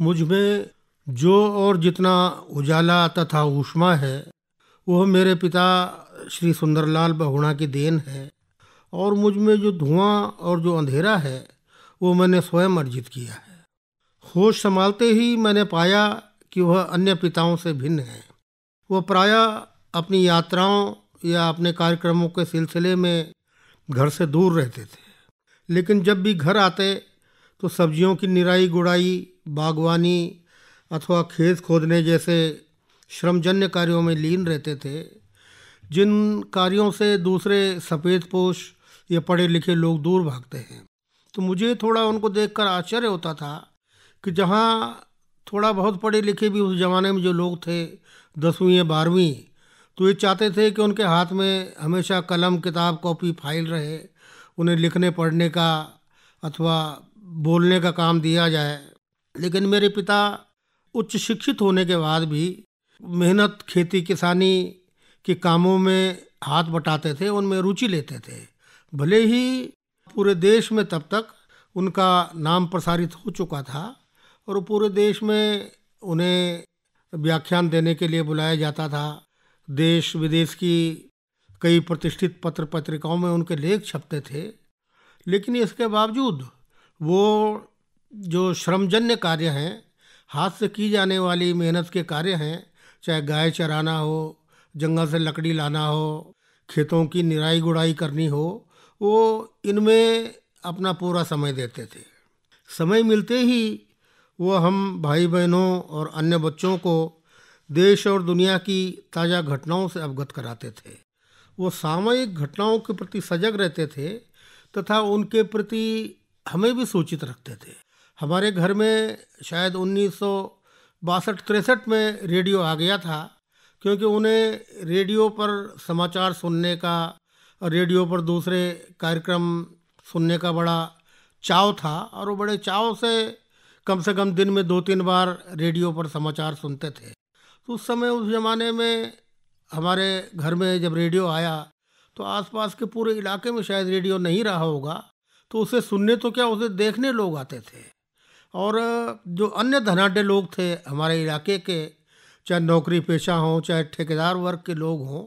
मुझ में जो और जितना उजाला तथा ऊष्मा है वह मेरे पिता श्री सुंदरलाल बहुणा की देन है और मुझ में जो धुआं और जो अंधेरा है वो मैंने स्वयं अर्जित किया है होश संभालते ही मैंने पाया कि वह अन्य पिताओं से भिन्न है वह प्राय अपनी यात्राओं या अपने कार्यक्रमों के सिलसिले में घर से दूर रहते थे लेकिन जब भी घर आते तो सब्जियों की निराई गुड़ाई बागवानी अथवा खेत खोदने जैसे श्रमजन्य कार्यों में लीन रहते थे जिन कार्यों से दूसरे सफ़ेद पोश या पढ़े लिखे लोग दूर भागते हैं तो मुझे थोड़ा उनको देखकर आश्चर्य होता था कि जहाँ थोड़ा बहुत पढ़े लिखे भी उस ज़माने में जो लोग थे दसवीं या बारहवीं तो ये चाहते थे कि उनके हाथ में हमेशा कलम किताब कॉपी फाइल रहे उन्हें लिखने पढ़ने का अथवा बोलने का काम दिया जाए लेकिन मेरे पिता उच्च शिक्षित होने के बाद भी मेहनत खेती किसानी के कामों में हाथ बटाते थे उनमें रुचि लेते थे भले ही पूरे देश में तब तक उनका नाम प्रसारित हो चुका था और पूरे देश में उन्हें व्याख्यान देने के लिए बुलाया जाता था देश विदेश की कई प्रतिष्ठित पत्र पत्रिकाओं में उनके लेख छपते थे लेकिन इसके बावजूद वो जो श्रमजन्य कार्य हैं हाथ से की जाने वाली मेहनत के कार्य हैं चाहे गाय चराना हो जंगल से लकड़ी लाना हो खेतों की निराई गुड़ाई करनी हो वो इनमें अपना पूरा समय देते थे समय मिलते ही वो हम भाई बहनों और अन्य बच्चों को देश और दुनिया की ताज़ा घटनाओं से अवगत कराते थे वो सामयिक घटनाओं के प्रति सजग रहते थे तथा उनके प्रति हमें भी सूचित रखते थे हमारे घर में शायद उन्नीस सौ बासठ तिरसठ में रेडियो आ गया था क्योंकि उन्हें रेडियो पर समाचार सुनने का और रेडियो पर दूसरे कार्यक्रम सुनने का बड़ा चाव था और वो बड़े चाव से कम से कम दिन में दो तीन बार रेडियो पर समाचार सुनते थे तो उस समय उस ज़माने में हमारे घर में जब रेडियो आया तो आसपास के पूरे इलाके में शायद रेडियो नहीं रहा होगा तो उसे सुनने तो क्या उसे देखने लोग आते थे और जो अन्य धनाढ़ लोग थे हमारे इलाके के चाहे नौकरी पेशा हों चाहे ठेकेदार वर्ग के लोग हों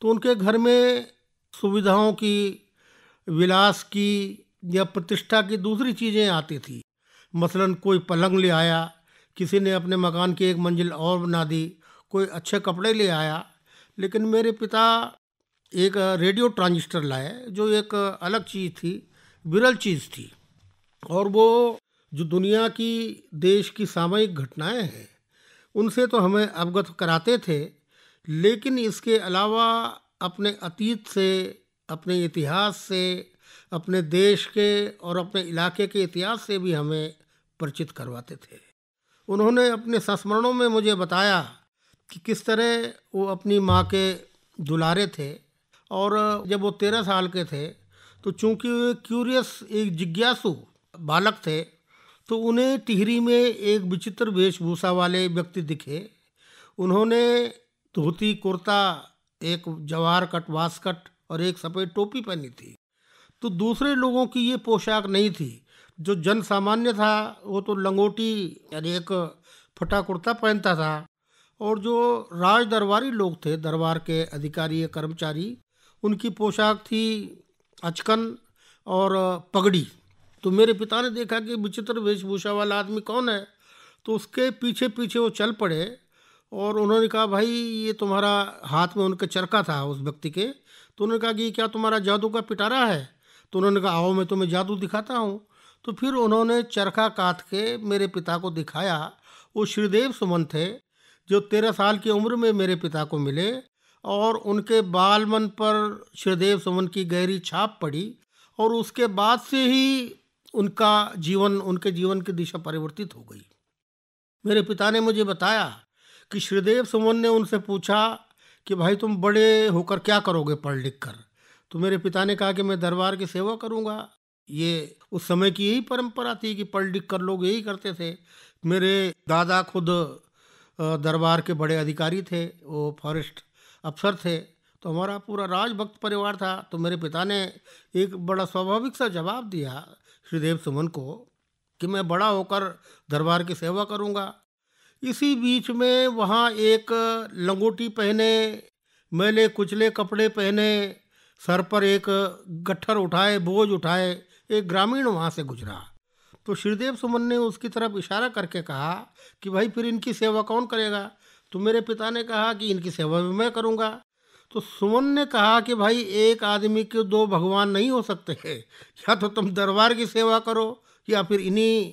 तो उनके घर में सुविधाओं की विलास की या प्रतिष्ठा की दूसरी चीज़ें आती थी मसलन कोई पलंग ले आया किसी ने अपने मकान की एक मंजिल और बना दी कोई अच्छे कपड़े ले आया लेकिन मेरे पिता एक रेडियो ट्रांजिस्टर लाए जो एक अलग चीज़ थी विरल चीज़ थी और वो जो दुनिया की देश की सामयिक घटनाएं हैं उनसे तो हमें अवगत कराते थे लेकिन इसके अलावा अपने अतीत से अपने इतिहास से अपने देश के और अपने इलाके के इतिहास से भी हमें परिचित करवाते थे उन्होंने अपने संस्मरणों में मुझे बताया कि किस तरह वो अपनी माँ के दुलारे थे और जब वो तेरह साल के थे तो चूंकि वे क्यूरियस एक जिज्ञासु बालक थे तो उन्हें टिहरी में एक विचित्र वेशभूषा वाले व्यक्ति दिखे उन्होंने धोती कुर्ता एक जवार कट वास्कट और एक सफ़ेद टोपी पहनी थी तो दूसरे लोगों की ये पोशाक नहीं थी जो जन सामान्य था वो तो लंगोटी यानी एक फटा कुर्ता पहनता था और जो राज दरबारी लोग थे दरबार के अधिकारी या कर्मचारी उनकी पोशाक थी अचकन और पगड़ी तो मेरे पिता ने देखा कि विचित्र वेशभूषा वाला आदमी कौन है तो उसके पीछे पीछे वो चल पड़े और उन्होंने कहा भाई ये तुम्हारा हाथ में उनका चरखा था उस व्यक्ति के तो उन्होंने कहा कि क्या तुम्हारा जादू का पिटारा है तो उन्होंने कहा आओ मैं तुम्हें जादू दिखाता हूँ तो फिर उन्होंने चरखा काट के मेरे पिता को दिखाया वो श्रीदेव सुमन थे जो तेरह साल की उम्र में मेरे पिता को मिले और उनके बाल मन पर श्रीदेव सुमन की गहरी छाप पड़ी और उसके बाद से ही उनका जीवन उनके जीवन की दिशा परिवर्तित हो गई मेरे पिता ने मुझे बताया कि श्रीदेव सुमन ने उनसे पूछा कि भाई तुम बड़े होकर क्या करोगे पढ़ लिख कर तो मेरे पिता ने कहा कि मैं दरबार की सेवा करूँगा ये उस समय की यही परंपरा थी कि पढ़ लिख कर लोग यही करते थे मेरे दादा खुद दरबार के बड़े अधिकारी थे वो फॉरेस्ट अफसर थे तो हमारा पूरा राजभक्त परिवार था तो मेरे पिता ने एक बड़ा स्वाभाविक सा जवाब दिया श्रीदेव सुमन को कि मैं बड़ा होकर दरबार की सेवा करूँगा इसी बीच में वहाँ एक लंगोटी पहने मैले कुचले कपड़े पहने सर पर एक गट्ठर उठाए बोझ उठाए एक ग्रामीण वहाँ से गुजरा तो श्रीदेव सुमन ने उसकी तरफ इशारा करके कहा कि भाई फिर इनकी सेवा कौन करेगा तो मेरे पिता ने कहा कि इनकी सेवा भी मैं करूँगा तो सुमन ने कहा कि भाई एक आदमी के दो भगवान नहीं हो सकते हैं या तो तुम दरबार की सेवा करो या फिर इन्हीं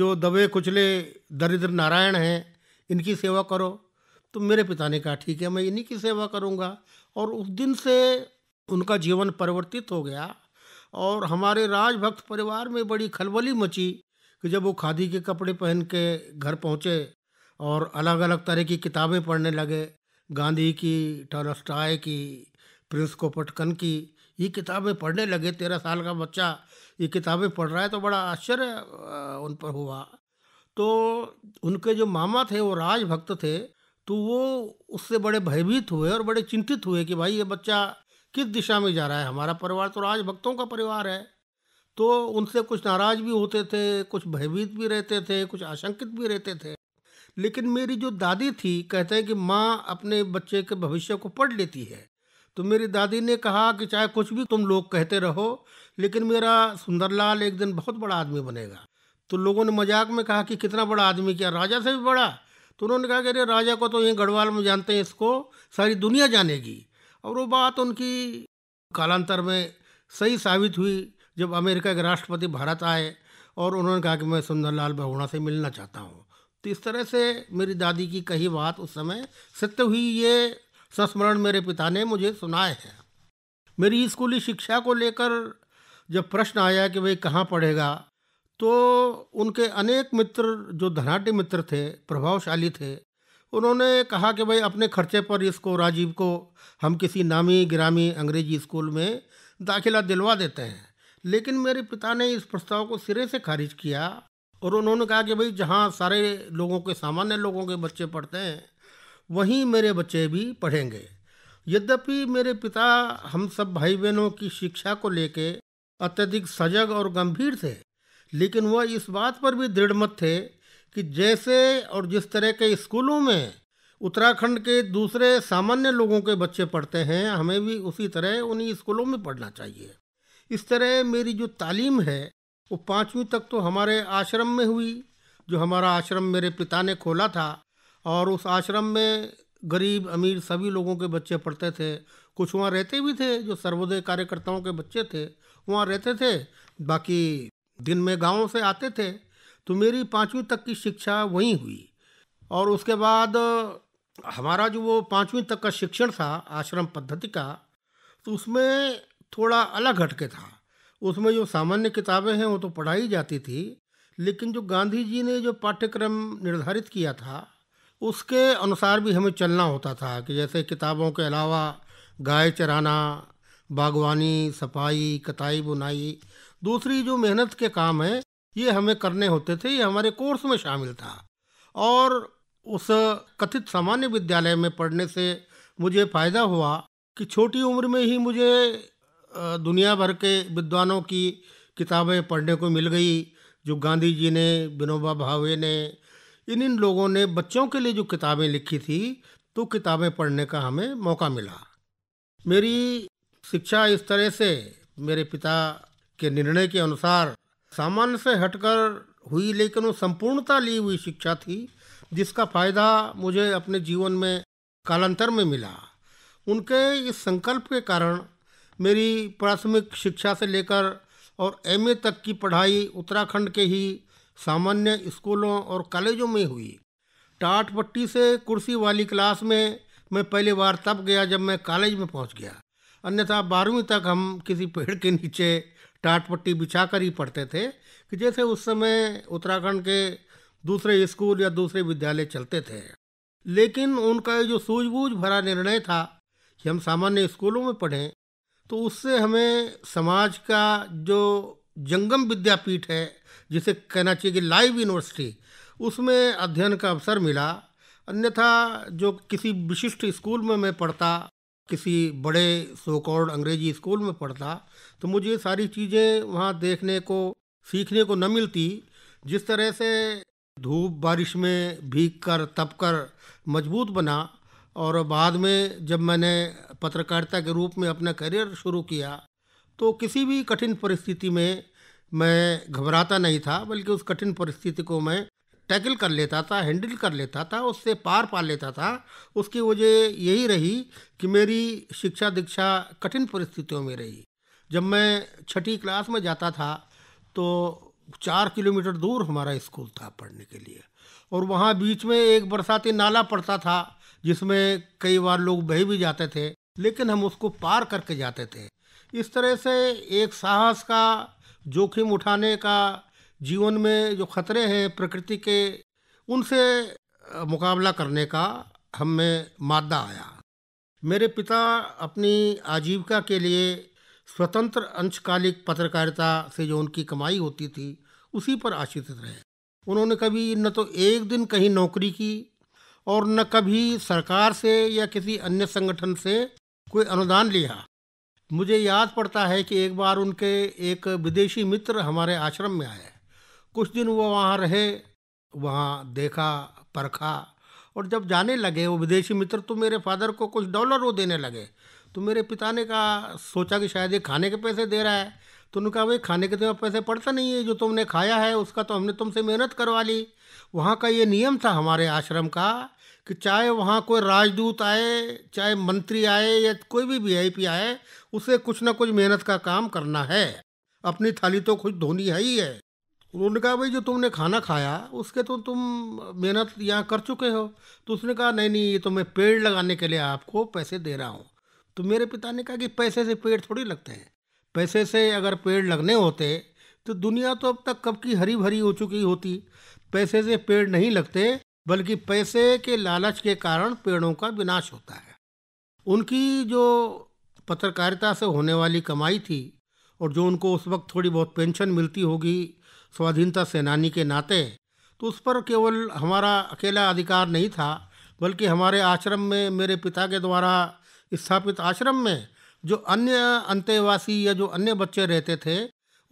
जो दबे कुचले दरिद्र नारायण हैं इनकी सेवा करो तो मेरे पिता ने कहा ठीक है मैं इन्हीं की सेवा करूँगा और उस दिन से उनका जीवन परिवर्तित हो गया और हमारे राजभक्त परिवार में बड़ी खलबली मची कि जब वो खादी के कपड़े पहन के घर पहुँचे और अलग अलग तरह की किताबें पढ़ने लगे गांधी की टॉलस्टाय की प्रिंस कोपटकन की ये किताबें पढ़ने लगे तेरह साल का बच्चा ये किताबें पढ़ रहा है तो बड़ा आश्चर्य उन पर हुआ तो उनके जो मामा थे वो राजभक्त थे तो वो उससे बड़े भयभीत हुए और बड़े चिंतित हुए कि भाई ये बच्चा किस दिशा में जा रहा है हमारा परिवार तो राजभक्तों का परिवार है तो उनसे कुछ नाराज़ भी होते थे कुछ भयभीत भी रहते थे कुछ आशंकित भी रहते थे लेकिन मेरी जो दादी थी कहते हैं कि माँ अपने बच्चे के भविष्य को पढ़ लेती है तो मेरी दादी ने कहा कि चाहे कुछ भी तुम लोग कहते रहो लेकिन मेरा सुंदरलाल एक दिन बहुत बड़ा आदमी बनेगा तो लोगों ने मजाक में कहा कि कितना बड़ा आदमी क्या राजा से भी बड़ा तो उन्होंने कहा कि अरे राजा को तो ये गढ़वाल में जानते हैं इसको सारी दुनिया जानेगी और वो बात उनकी कालांतर में सही साबित हुई जब अमेरिका के राष्ट्रपति भारत आए और उन्होंने कहा कि मैं सुंदरलाल बहुणा से मिलना चाहता हूँ तो इस तरह से मेरी दादी की कही बात उस समय सत्य हुई ये संस्मरण मेरे पिता ने मुझे सुनाए हैं मेरी स्कूली शिक्षा को लेकर जब प्रश्न आया कि भाई कहाँ पढ़ेगा तो उनके अनेक मित्र जो धनाटे मित्र थे प्रभावशाली थे उन्होंने कहा कि भाई अपने खर्चे पर इसको राजीव को हम किसी नामी गिरामी अंग्रेजी स्कूल में दाखिला दिलवा देते हैं लेकिन मेरे पिता ने इस प्रस्ताव को सिरे से खारिज किया और उन्होंने कहा कि भाई जहाँ सारे लोगों के सामान्य लोगों के बच्चे पढ़ते हैं वहीं मेरे बच्चे भी पढ़ेंगे यद्यपि मेरे पिता हम सब भाई बहनों की शिक्षा को लेके अत्यधिक सजग और गंभीर थे लेकिन वह इस बात पर भी दृढ़ मत थे कि जैसे और जिस तरह के स्कूलों में उत्तराखंड के दूसरे सामान्य लोगों के बच्चे पढ़ते हैं हमें भी उसी तरह उन्हीं स्कूलों में पढ़ना चाहिए इस तरह मेरी जो तालीम है वो पाँचवीं तक तो हमारे आश्रम में हुई जो हमारा आश्रम मेरे पिता ने खोला था और उस आश्रम में गरीब अमीर सभी लोगों के बच्चे पढ़ते थे कुछ वहाँ रहते भी थे जो सर्वोदय कार्यकर्ताओं के बच्चे थे वहाँ रहते थे बाकी दिन में गाँव से आते थे तो मेरी पाँचवीं तक की शिक्षा वहीं हुई और उसके बाद हमारा जो वो पाँचवीं तक का शिक्षण था आश्रम पद्धति का तो उसमें थोड़ा अलग हटके था उसमें जो सामान्य किताबें हैं वो तो पढ़ाई जाती थी लेकिन जो गांधी जी ने जो पाठ्यक्रम निर्धारित किया था उसके अनुसार भी हमें चलना होता था कि जैसे किताबों के अलावा गाय चराना बागवानी सफाई कताई बुनाई दूसरी जो मेहनत के काम हैं ये हमें करने होते थे ये हमारे कोर्स में शामिल था और उस कथित सामान्य विद्यालय में पढ़ने से मुझे फ़ायदा हुआ कि छोटी उम्र में ही मुझे दुनिया भर के विद्वानों की किताबें पढ़ने को मिल गई जो गांधी जी ने विनोबा भावे ने इन इन लोगों ने बच्चों के लिए जो किताबें लिखी थी तो किताबें पढ़ने का हमें मौका मिला मेरी शिक्षा इस तरह से मेरे पिता के निर्णय के अनुसार सामान्य से हटकर हुई लेकिन वो संपूर्णता ली हुई शिक्षा थी जिसका फ़ायदा मुझे अपने जीवन में कालांतर में मिला उनके इस संकल्प के कारण मेरी प्राथमिक शिक्षा से लेकर और एम तक की पढ़ाई उत्तराखंड के ही सामान्य स्कूलों और कॉलेजों में हुई टाट पट्टी से कुर्सी वाली क्लास में मैं पहली बार तब गया जब मैं कॉलेज में पहुंच गया अन्यथा बारहवीं तक हम किसी पेड़ के नीचे टाट पट्टी बिछा कर ही पढ़ते थे कि जैसे उस समय उत्तराखंड के दूसरे स्कूल या दूसरे विद्यालय चलते थे लेकिन उनका जो सूझबूझ भरा निर्णय था कि हम सामान्य स्कूलों में पढ़ें तो उससे हमें समाज का जो जंगम विद्यापीठ है जिसे कहना चाहिए कि लाइव यूनिवर्सिटी उसमें अध्ययन का अवसर मिला अन्यथा जो किसी विशिष्ट स्कूल में मैं पढ़ता किसी बड़े सोकॉर्ड अंग्रेजी स्कूल में पढ़ता तो मुझे सारी चीज़ें वहाँ देखने को सीखने को न मिलती जिस तरह से धूप बारिश में भीग कर तप कर मजबूत बना और बाद में जब मैंने पत्रकारिता के रूप में अपना करियर शुरू किया तो किसी भी कठिन परिस्थिति में मैं घबराता नहीं था बल्कि उस कठिन परिस्थिति को मैं टैकल कर लेता था हैंडल कर लेता था उससे पार पा लेता था उसकी वजह यही रही कि मेरी शिक्षा दीक्षा कठिन परिस्थितियों में रही जब मैं छठी क्लास में जाता था तो चार किलोमीटर दूर हमारा स्कूल था पढ़ने के लिए और वहाँ बीच में एक बरसाती नाला पड़ता था जिसमें कई बार लोग बह भी जाते थे लेकिन हम उसको पार करके जाते थे इस तरह से एक साहस का जोखिम उठाने का जीवन में जो खतरे हैं प्रकृति के उनसे मुकाबला करने का हम में मादा आया मेरे पिता अपनी आजीविका के लिए स्वतंत्र अंशकालिक पत्रकारिता से जो उनकी कमाई होती थी उसी पर आश्रित रहे उन्होंने कभी न तो एक दिन कहीं नौकरी की और न कभी सरकार से या किसी अन्य संगठन से कोई अनुदान लिया मुझे याद पड़ता है कि एक बार उनके एक विदेशी मित्र हमारे आश्रम में आए कुछ दिन वो वहाँ रहे वहाँ देखा परखा और जब जाने लगे वो विदेशी मित्र तो मेरे फादर को कुछ डॉलर वो देने लगे तो मेरे पिता ने कहा सोचा कि शायद ये खाने के पैसे दे रहा है तो उन्होंने कहा भाई खाने के तो पैसे पड़ता नहीं है जो तुमने खाया है उसका तो हमने तुमसे मेहनत करवा ली वहाँ का ये नियम था हमारे आश्रम का कि चाहे वहाँ कोई राजदूत आए चाहे मंत्री आए या कोई भी वीआईपी आए उसे कुछ ना कुछ मेहनत का काम करना है अपनी थाली तो कुछ धोनी है ही है उन्होंने कहा भाई जो तुमने खाना खाया उसके तो तुम मेहनत यहाँ कर चुके हो तो उसने कहा नहीं नहीं ये तो मैं पेड़ लगाने के लिए आपको पैसे दे रहा हूँ तो मेरे पिता ने कहा कि पैसे से पेड़ थोड़ी लगते हैं पैसे से अगर पेड़ लगने होते तो दुनिया तो अब तक कब की हरी भरी हो चुकी होती पैसे से पेड़ नहीं लगते बल्कि पैसे के लालच के कारण पेड़ों का विनाश होता है उनकी जो पत्रकारिता से होने वाली कमाई थी और जो उनको उस वक्त थोड़ी बहुत पेंशन मिलती होगी स्वाधीनता सेनानी के नाते तो उस पर केवल हमारा अकेला अधिकार नहीं था बल्कि हमारे आश्रम में मेरे पिता के द्वारा स्थापित आश्रम में जो अन्य अंतेवासी या जो अन्य बच्चे रहते थे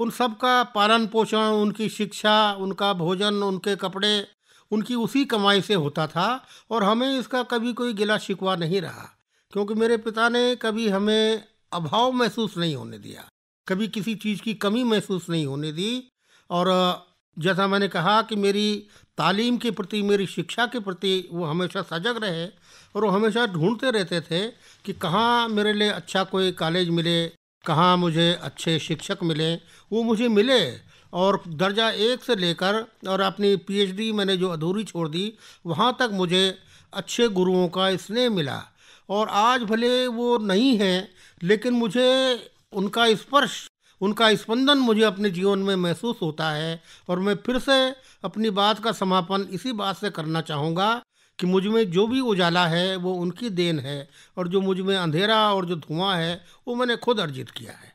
उन सब का पालन पोषण उनकी शिक्षा उनका भोजन उनके कपड़े उनकी उसी कमाई से होता था और हमें इसका कभी कोई गिला शिकवा नहीं रहा क्योंकि मेरे पिता ने कभी हमें अभाव महसूस नहीं होने दिया कभी किसी चीज़ की कमी महसूस नहीं होने दी और जैसा मैंने कहा कि मेरी तालीम के प्रति मेरी शिक्षा के प्रति वो हमेशा सजग रहे और वो हमेशा ढूंढते रहते थे कि कहाँ मेरे लिए अच्छा कोई कॉलेज मिले कहाँ मुझे अच्छे शिक्षक मिले वो मुझे मिले और दर्जा एक से लेकर और अपनी पीएचडी मैंने जो अधूरी छोड़ दी वहाँ तक मुझे अच्छे गुरुओं का स्नेह मिला और आज भले वो नहीं है लेकिन मुझे उनका स्पर्श उनका स्पंदन मुझे अपने जीवन में महसूस होता है और मैं फिर से अपनी बात का समापन इसी बात से करना चाहूँगा कि मुझ में जो भी उजाला है वो उनकी देन है और जो मुझ में अंधेरा और जो धुआं है वो मैंने खुद अर्जित किया है